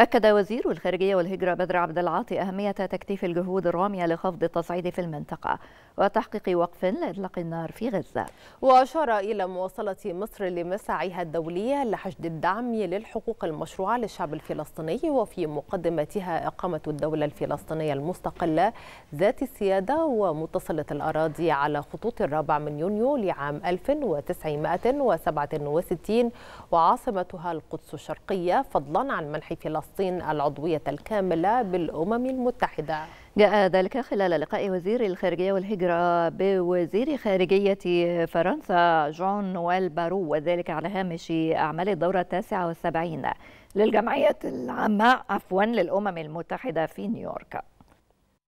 أكد وزير الخارجية والهجرة بدر عبد العاطي أهمية تكثيف الجهود الرامية لخفض التصعيد في المنطقة وتحقيق وقف لإطلاق النار في غزة وأشار إلى مواصلة مصر لمساعيها الدولية لحشد الدعم للحقوق المشروعة للشعب الفلسطيني وفي مقدمتها إقامة الدولة الفلسطينية المستقلة ذات السيادة ومتصلة الأراضي على خطوط الرابع من يونيو لعام 1967 وعاصمتها القدس الشرقية فضلا عن منح فلسطين فلسطين العضوية الكاملة بالأمم المتحدة جاء ذلك خلال لقاء وزير الخارجية والهجرة بوزير خارجية فرنسا جون نويل بارو وذلك على هامش أعمال الدورة التاسعة والسبعين للجمعية العامة عفوا للأمم المتحدة في نيويورك